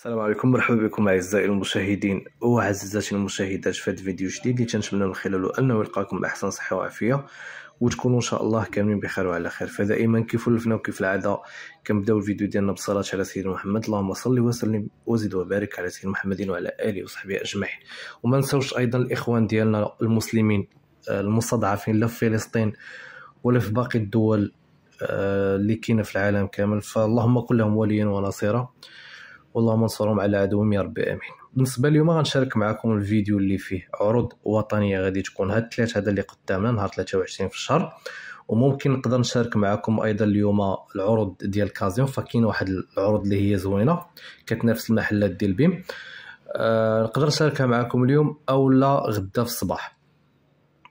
السلام عليكم مرحبا بكم اعزائي المشاهدين وعزيزاتي المشاهدات في هذا الفيديو جديد اللي تنتمنى من خلاله انه يلقاكم باحسن صحه وعافيه وتكونوا ان شاء الله كاملين بخير وعلى خير فدائما كيف ولفنا وكيف العاده كنبداو الفيديو ديالنا بالصلاه على سيدنا محمد اللهم صل وسلم وزد وبارك على سيدنا محمد وعلى اله وصحبه اجمعين وما نساوش ايضا الاخوان ديالنا المسلمين آه، المستضعفين لا في فلسطين ولا في باقي الدول آه، اللي كاينه في العالم كامل فاللهم كن لهم وليا ونصيرا واللهم انصرهم على عدوهم يا ربي امين بالنسبه اليوم غنشارك معكم الفيديو اللي فيه عروض وطنيه غادي تكون هاد الثلاث هذا اللي قدامنا نهار 23 في الشهر وممكن نقدر نشارك معكم ايضا اليوم العروض ديال كازيون فكاين واحد العروض اللي هي زوينه كتنافس المحلات ديال بيم أه نقدر نشاركها معكم اليوم اولا غدا في الصباح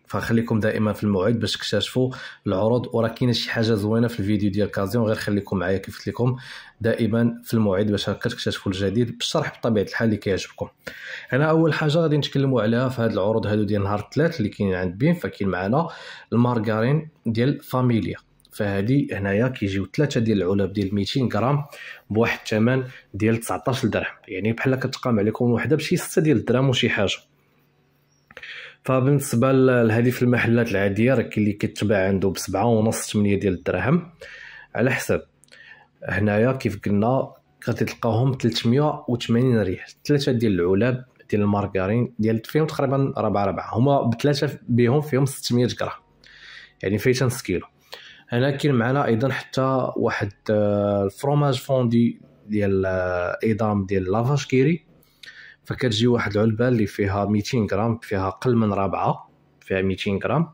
فخليكم دائما في الموعد باش تكتشفوا العروض وراه كاينه شي حاجه زوينه في الفيديو ديال كازيون غير خليكم معايا كيف قلت لكم دائما في الموعد باش هكا تكتشفوا الجديد بالشرح بطبيعه الحال اللي كيعجبكم انا اول حاجه غادي نتكلموا عليها في هذه العروض هادو ديال نهار الثلاث اللي كاينين عند بين فكاين معنا المارغارين ديال فاميليا فهادي هنايا كيجيو ثلاثه ديال العلب ديال 200 غرام بواحد الثمن ديال 19 درهم يعني بحال كتقام عليكم وحده بشي 6 ديال الدراهم وشي حاجه فبالنسبه لهذه في المحلات العاديه راه كاين اللي كيتباع عنده بسبعة ونص 8 ديال الدراهم على حسب هنايا كيف قلنا غادي تلقاهم 380 ريال ثلاثه ديال العلب ديال المارغرين ديال فيهم تقريبا ربع ربع هما بثلاثه بهم فيهم 600 غرام يعني نص كيلو هنا كاين معنا ايضا حتى واحد آه، الفروماج فوندي ديال ايضام آه، ديال لافاش كيري فكتجي واحد العلبه اللي فيها 200 غرام فيها قل من رابعه فيها 200 غرام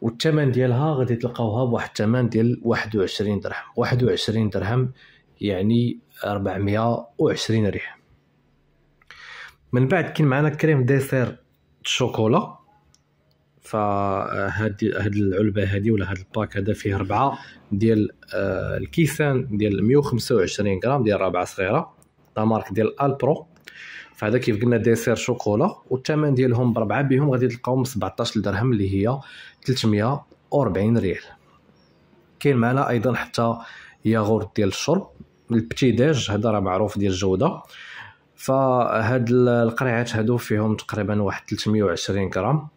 والثمن ديالها غادي تلقاوها بواحد الثمن ديال 21 درهم 21 درهم يعني 420 ريال من بعد كاين معنا كريم ديسير شوكولا فهاد هاد العلبه هادي ولا هاد الباك هذا فيه ربعه ديال آه، الكيسان ديال 125 غرام ديال ربعه صغيره لا مارك ديال البرو فهذا كيف قلنا ديسير شوكولا والثمن ديالهم بربعه بهم غادي تلقاهم 17 درهم اللي هي 340 ريال كاين معنا ايضا حتى ياغورت ديال الشرب البتي ديج هذا راه معروف ديال الجوده فهاد القريعات هادو فيهم تقريبا واحد 320 غرام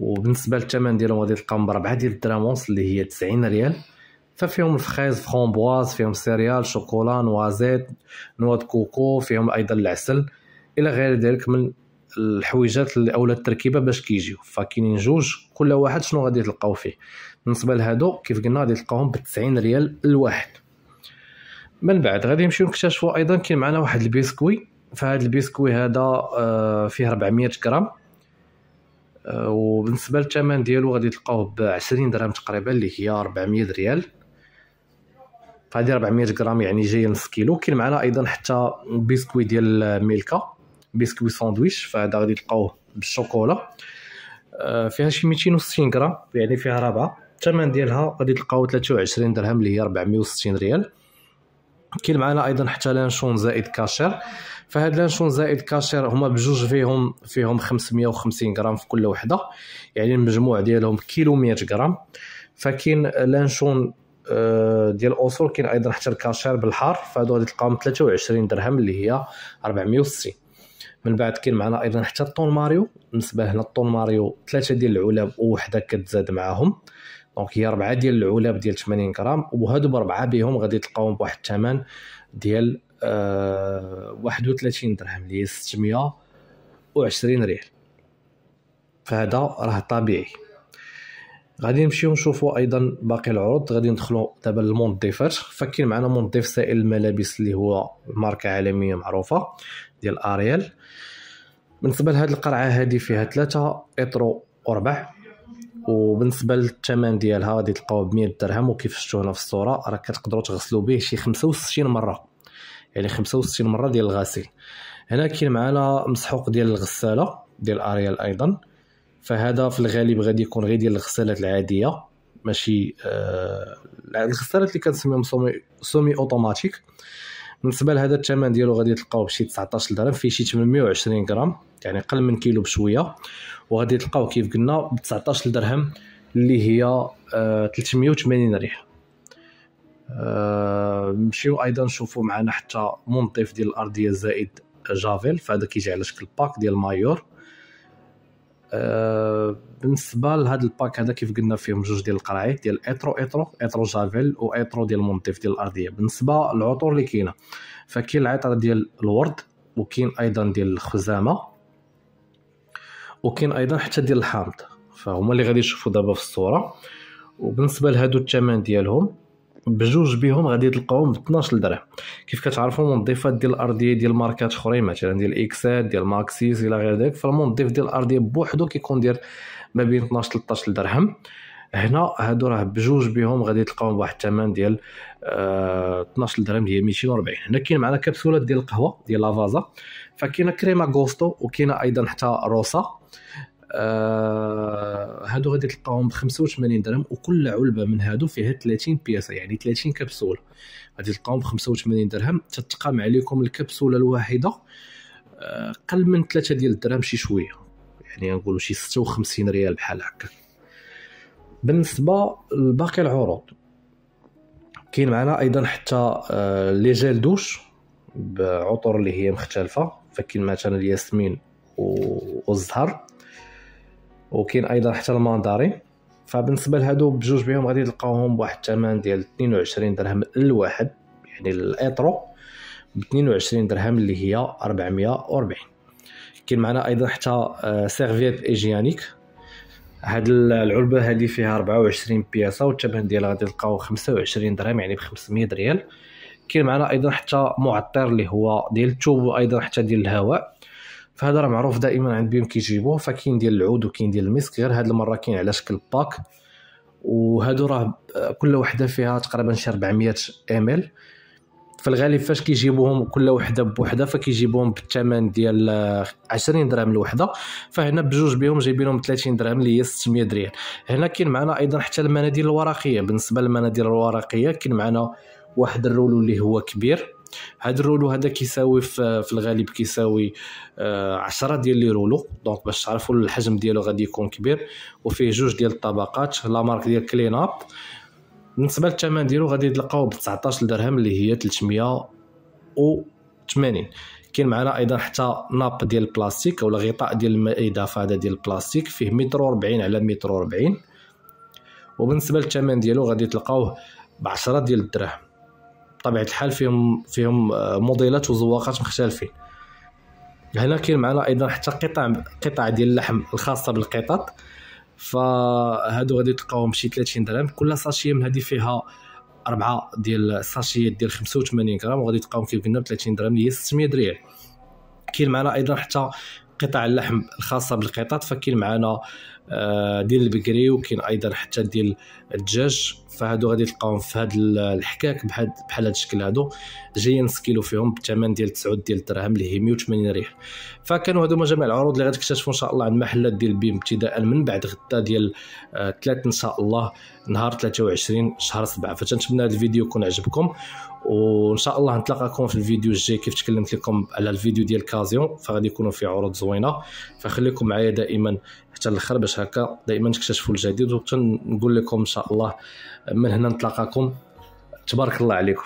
وبالنسبه للثمن ديالهم غادي تلقاهم بربعه ديال الدرامونس اللي هي 90 ريال ففيهم الفخيز فخومبواز فيهم سيريال شوكولا نوازيت نواد كوكو فيهم ايضا العسل الى غير ذلك من الحويجات اولا التركيبه باش كيجيو فكاينين جوج كل واحد شنو غادي تلقاو فيه بالنسبه لهادو كيف قلنا غادي تلقاوهم ب 90 ريال الواحد من بعد غادي نمشيو نكتشفوا ايضا كاين معنا واحد البيسكوي فهاد البيسكوي هذا آه، فيه 400 غرام آه، وبالنسبه للثمن ديالو غادي تلقاوه ب 20 درهم تقريبا اللي هي 400 ريال فهادي 400 غرام يعني جايه نص كيلو كاين معنا ايضا حتى بيسكوي ديال ميلكا بسكوي ساندويش فهذا غادي تلقاوه بالشوكولا آه، فيها شي 260 غرام يعني فيها رابعه الثمن ديالها غادي تلقاو 23 درهم اللي هي 460 ريال كاين معنا ايضا حتى لانشون زائد كاشير فهاد لانشون زائد كاشير هما بجوج فيهم فيهم 550 غرام في كل وحده يعني المجموع ديالهم كيلو 100 غرام فكاين لانشون آه، ديال الاصول كاين ايضا حتى الكاشير بالحار فهادو غادي تلقاهم 23 درهم اللي هي 460 من بعد كاين معنا ايضا حتى الطون ماريو بالنسبه هنا الطون ماريو ثلاثه ديال العلب وحده كتزاد معاهم دونك هي اربعه ديال العلب ديال 80 غرام وهادو بربعه بهم غادي تلقاوهم بواحد الثمن ديال أه 31 درهم اللي هي 620 ريال فهذا راه طبيعي غادي نمشيو نشوفوا ايضا باقي العروض غادي ندخلوا دابا للمنظفات فكين معنا منظف سائل الملابس اللي هو ماركه عالميه معروفه ديال اريال بالنسبه لهاد القرعه هذه فيها ثلاثة و وربع وبالنسبه للثمن ديالها غادي تلقاو ب 100 درهم وكيف شفتوا هنا في الصوره راه كتقدروا تغسلوا به شي 65 مره يعني 65 مره ديال الغسيل هنا كاين معنا مسحوق ديال الغساله ديال اريال ايضا فهذا في الغالب غادي يكون غير ديال الغسالات العاديه ماشي آه الغسالات اللي كنسميهم سومي سومي اوتوماتيك بالنسبه لهذا الثمن ديالو غادي تلقاوه بشي 19 درهم فيه شي 820 غرام يعني اقل من كيلو بشويه وغادي تلقاوه كيف قلنا ب 19 درهم اللي هي آه 380 ريال آه نمشيو ايضا نشوفوا معنا حتى منظف ديال الارضيه زائد جافيل فهذا كيجي على شكل باك ديال مايور أه بالنسبه لهذا الباك هذا كيف قلنا فيهم جوج ديال القراعيط ديال ايترو ايترو ايترو جافيل ايترو ديال مونتيف ديال الارضيه بالنسبه للعطور اللي كاينه فكاين العطر ديال الورد وكاين ايضا ديال الخزامه وكاين ايضا حتى ديال الحامض فهما اللي غادي تشوفوا دابا في الصوره وبالنسبه لهادو الثمن ديالهم بجوج بهم غادي تلقاهم ب 12 درهم كيف كتعرفوا المنظفات ديال الارضيه ديال ماركات اخرين مثلا ديال اكسات ديال ماكسيس الى غير ذلك فالمنظف ديال الارضيه بوحدو كيكون داير ما بين 12 13 درهم هنا هادو راه بجوج بهم غادي تلقاهم بواحد الثمن ديال آه 12 درهم هي 240 هنا كاين معنا كبسولات ديال القهوه ديال لافازا فكاينه كريما غوستو وكاينه ايضا حتى روسا آه هادو غادي تلقاهم ب 85 درهم وكل علبه من هادو فيها 30 بياسه يعني 30 كبسوله غادي تلقاهم ب 85 درهم تتقام عليكم الكبسوله الواحده آه قل من 3 ديال الدرهم شي شويه يعني نقولوا شي 56 ريال بحال هكا بالنسبه لباقي العروض كاين معنا ايضا حتى آه لي جيل دوش بعطور اللي هي مختلفه فكاين مثلا الياسمين والزهر وكاين ايضا حتى المانداري فبالنسبه لهادو بجوج بهم غادي تلقاوهم بواحد الثمن ديال 22 درهم الواحد يعني الايترو ب 22 درهم اللي هي 440 كاين معنا ايضا حتى سيرفيت آه، ايجيانيك هاد العلبه هادي فيها 24 بياسه والثمن ديالها غادي تلقاو 25 درهم يعني ب 500 ريال كاين معنا ايضا حتى معطر اللي هو ديال التوب وايضا حتى ديال الهواء فهذا راه معروف دائما عند بيم كيجيبوه فكاين ديال العود وكاين ديال المسك غير هاد المره كاين على شكل باك وهادو راه كل وحده فيها تقريبا شي 400 ال في الغالب فاش كيجيبوهم كل وحده بوحده فكيجيبوهم بالثمن ديال 20 درهم الوحده فهنا بجوج بهم جايبينهم 30 درهم اللي هي 600 ريال هنا كاين معنا ايضا حتى المناديل الورقيه بالنسبه للمناديل الورقيه كاين معنا واحد الرولو اللي هو كبير هاد الرولو هذا كيساوي في, الغالب كيساوي 10 آه، ديال لي رولو دونك باش تعرفوا الحجم ديالو غادي يكون كبير وفيه جوج ديال الطبقات لا مارك ديال كلين اب بالنسبه للثمن ديالو غادي تلقاو ب 19 درهم اللي هي 380 كاين معنا ايضا حتى ناب ديال البلاستيك ولا غطاء ديال المائده فهذا ديال البلاستيك فيه متر 40 على متر 40 وبالنسبه للثمن ديالو غادي تلقاوه ب 10 ديال الدراهم طبيعه الحال فيهم فيهم آه، موديلات وزواقات مختلفين هنا كاين معنا ايضا حتى قطع قطع ديال اللحم الخاصه بالقطط فهادو غادي تلقاوهم شي 30 درهم كل ساشيه من هذه فيها أربعة ديال الساشيات ديال 85 غرام وغادي تلقاوهم كيف قلنا ب 30 درهم اللي هي 600 ريال كاين معنا ايضا حتى قطع اللحم الخاصه بالقطط فكاين معنا آه، ديال البكري وكاين ايضا حتى ديال الدجاج فهادو غادي تلقاهم في هاد الحكاك بحال بحال هاد الشكل هادو جايين سكيلو فيهم بالثمن ديال 9 ديال الدرهم اللي هي 180 ريال فكانوا هادو جميع العروض اللي غتكتشفوا ان شاء الله عند محلات ديال بيم ابتداء من بعد غدا ديال 3 آه، ان شاء الله نهار 23 شهر 7 فتنتمنى هذا الفيديو يكون عجبكم وان شاء الله نتلاقاكم في الفيديو الجاي كيف تكلمت لكم على الفيديو ديال كازيون فغادي يكونوا فيه عروض زوينه فخليكم معايا دائما حتى الاخر باش هكا دائما تكتشفوا الجديد وتنقول لكم ان شاء الله من هنا نتلاقاكم تبارك الله عليكم